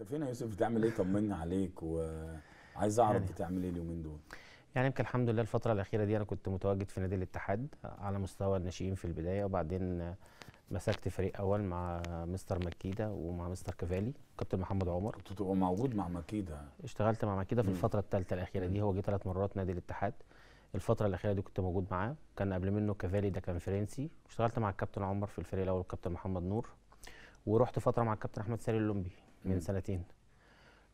انت فين يا يوسف بتعمل ايه طمني عليك وعايز اعرف يعني بتعمل ايه اليومين دول يعني يمكن الحمد لله الفتره الاخيره دي انا كنت متواجد في نادي الاتحاد على مستوى الناشئين في البدايه وبعدين مسكت فريق اول مع مستر مكيده ومع مستر كفالي كابتن محمد عمر كنت تبقى موجود مع مكيده اشتغلت مع مكيده في الفتره الثالثه الاخيره دي هو جه ثلاث مرات نادي الاتحاد الفتره الاخيره دي كنت موجود معاه كان قبل منه كفالي ده كان فرنسي واشتغلت مع الكابتن عمر في الفريق الاول والكابتن محمد نور ورحت فتره مع الكابتن احمد سالي اللومبي من م. سنتين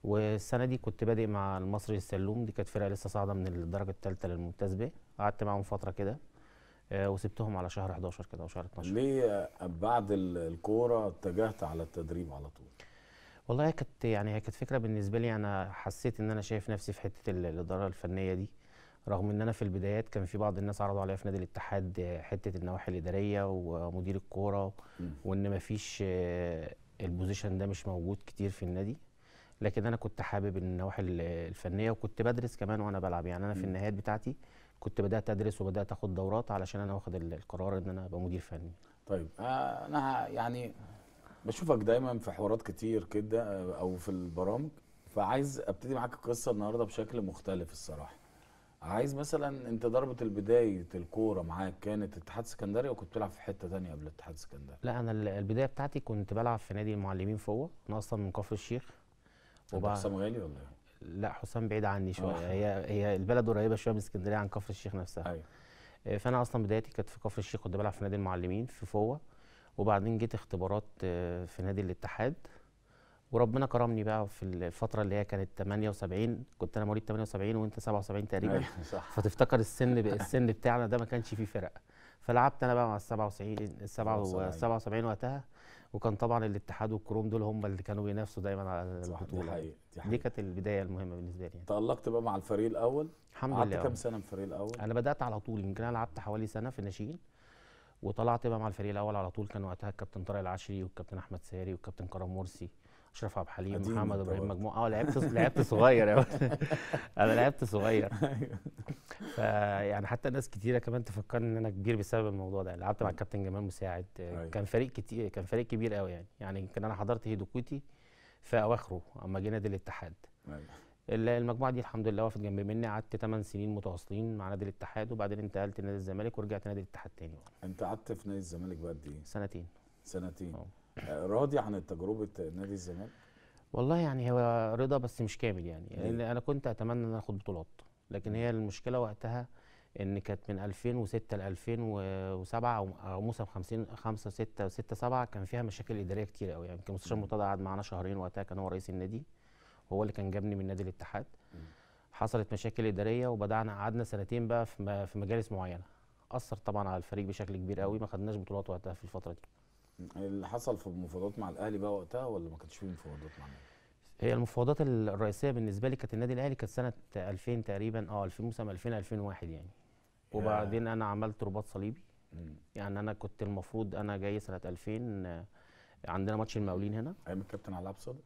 والسنه دي كنت بادئ مع المصري السلوم دي كانت فرقه لسه صاعده من الدرجه الثالثه للممتاز ب قعدت معاهم فتره كده آه، وسبتهم على شهر 11 كده او شهر 12 ليه بعد الكوره اتجهت على التدريب على طول والله كانت يعني هي كانت فكره بالنسبه لي انا حسيت ان انا شايف نفسي في حته الاداره الفنيه دي رغم ان انا في البدايات كان في بعض الناس عرضوا عليا في نادي الاتحاد حته النواحي الاداريه ومدير الكوره وان ما فيش آه، البوزيشن ده مش موجود كتير في النادي لكن انا كنت حابب النواحي الفنيه وكنت بدرس كمان وانا بلعب يعني انا في النهايات بتاعتي كنت بدات ادرس وبدات اخد دورات علشان انا واخد القرار ان انا ابقى مدير فني طيب آه، انا يعني بشوفك دايما في حوارات كتير كده آه، او في البرامج فعايز ابتدي معاك القصه النهارده بشكل مختلف الصراحه عايز مثلا انت ضربه البدايه الكوره معاك كانت اتحاد اسكندريه وكنت بتلعب في حته ثانيه قبل اتحاد اسكندريه لا انا البدايه بتاعتي كنت بلعب في نادي المعلمين فوه انا اصلا من كفر الشيخ وبعد حسام غالي ولا ايه لا حسام بعيد عني شويه آه. هي هي البلد قريبه شويه من اسكندريه عن كفر الشيخ نفسها أيوة. آه، فانا اصلا بدايتي كانت في كفر الشيخ كنت بلعب في نادي المعلمين في فوه وبعدين جيت اختبارات آه، في نادي الاتحاد وربنا كرمني بقى في الفتره اللي هي كانت 78 كنت انا مواليد 78 وانت 77 تقريبا أيوة، صح فتفتكر السن السن بتاعنا ده ما كانش فيه فرق فلعبت انا بقى مع ال 77 ال 77 وقتها وكان طبعا الاتحاد والكروم دول هم اللي كانوا بينافسوا دايما على البطوله دي حقيقة دي, حقيقة. دي كانت البدايه المهمه بالنسبه لي يعني. تالقت بقى مع الفريق الاول الحمد لله قعدت كام سنه في الفريق الاول انا بدات على طول يمكن انا لعبت حوالي سنه في الناشئين وطلعت بقى مع الفريق الاول على طول كان وقتها الكابتن طارق العشري والكابتن احمد ساري والكابتن كرم مرسي اشرف عبد الحليم محمد ابراهيم مجموعه اه لعبت لعبت صغير انا لعبت صغير أيوه. فيعني حتى ناس كتيره كمان تفكرني ان انا كبير بسبب الموضوع ده لعبت مع الكابتن جمال مساعد أيوه. كان فريق كتير كان فريق كبير قوي يعني يعني يمكن انا حضرت هيدوكوتي في اواخره اما جه نادي الاتحاد أيوه. المجموعه دي الحمد لله وقفت جنب مني قعدت 8 سنين متواصلين مع نادي الاتحاد وبعدين انتقلت لنادي الزمالك ورجعت نادي الاتحاد تاني انت قعدت في نادي الزمالك بقى قد ايه؟ سنتين سنتين أوه. راضي عن تجربه نادي الزمالك والله يعني هو رضا بس مش كامل يعني لان يعني انا كنت اتمنى ان اخد بطولات لكن هي المشكله وقتها ان كانت من 2006 ل 2007 او موسم 50 5 6 6 7 كان فيها مشاكل اداريه كتير قوي يعني كان مستشار مرتضى قعد معانا شهرين وقتها كان هو رئيس النادي هو اللي كان جابني من نادي الاتحاد حصلت مشاكل اداريه وبدانا قعدنا سنتين بقى في مجالس معينه اثر طبعا على الفريق بشكل كبير قوي ما خدناش بطولات وقتها في الفتره دي اللي حصل في المفاوضات مع الاهلي بقى وقتها ولا ما كانش في مفاوضات مع الاهلي؟ هي المفاوضات الرئيسيه بالنسبه لي كانت النادي الاهلي كانت سنه 2000 تقريبا اه 2000 موسم 2000 2001 يعني وبعدين انا عملت رباط صليبي يعني انا كنت المفروض انا جاي سنه 2000 آه، عندنا ماتش المقاولين هنا ايام الكابتن علاء صادق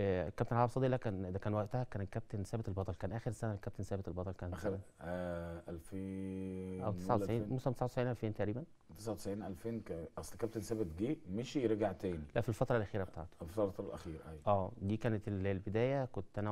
الكابتن آه، عبد صديق كان ده كان وقتها كان الكابتن ثابت البطل كان اخر سنه الكابتن ثابت البطل كان اخر 2000 آه، او 99 موسم 99 2000 تقريبا 99 2000 اصل الكابتن ثابت جه مشي رجع تاني لا في الفتره الاخيره بتاعته في الفتره الاخيره ايوه اه دي كانت البدايه كنت انا